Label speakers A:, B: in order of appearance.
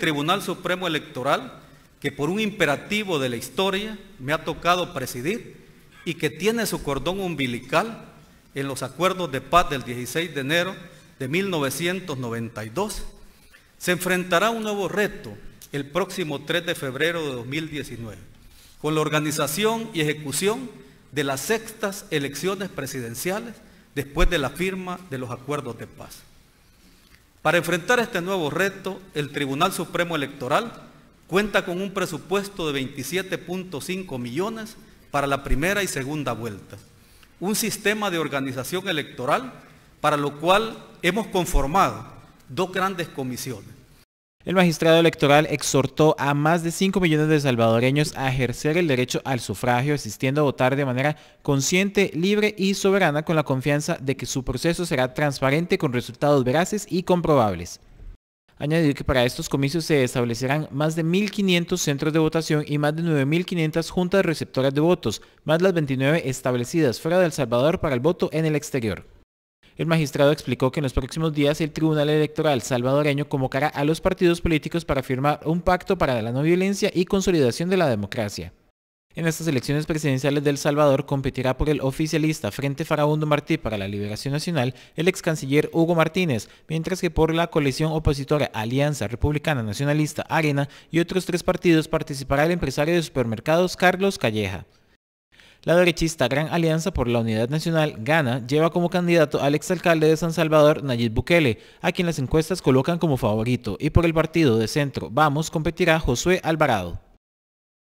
A: Tribunal Supremo Electoral que por un imperativo de la historia me ha tocado presidir y que tiene su cordón umbilical en los acuerdos de paz del 16 de enero de 1992, se enfrentará a un nuevo reto el próximo 3 de febrero de 2019, con la organización y ejecución de las sextas elecciones presidenciales después de la firma de los acuerdos de paz. Para enfrentar este nuevo reto, el Tribunal Supremo Electoral cuenta con un presupuesto de 27.5 millones para la primera y segunda vuelta, un sistema de organización electoral para lo cual hemos conformado dos grandes comisiones, el magistrado
B: electoral exhortó a más de 5 millones de salvadoreños a ejercer el derecho al sufragio, asistiendo a votar de manera consciente, libre y soberana con la confianza de que su proceso será transparente con resultados veraces y comprobables. Añadió que para estos comicios se establecerán más de 1.500 centros de votación y más de 9.500 juntas receptoras de votos, más las 29 establecidas fuera de El Salvador para el voto en el exterior. El magistrado explicó que en los próximos días el Tribunal Electoral salvadoreño convocará a los partidos políticos para firmar un pacto para la no violencia y consolidación de la democracia. En estas elecciones presidenciales del Salvador competirá por el oficialista Frente Farabundo Martí para la Liberación Nacional el ex canciller Hugo Martínez, mientras que por la coalición opositora Alianza Republicana Nacionalista Arena y otros tres partidos participará el empresario de supermercados Carlos Calleja. La derechista Gran Alianza por la Unidad Nacional, Gana, lleva como candidato al exalcalde de San Salvador, Nayib Bukele, a quien las encuestas colocan como favorito, y por el partido de centro, Vamos, competirá Josué Alvarado.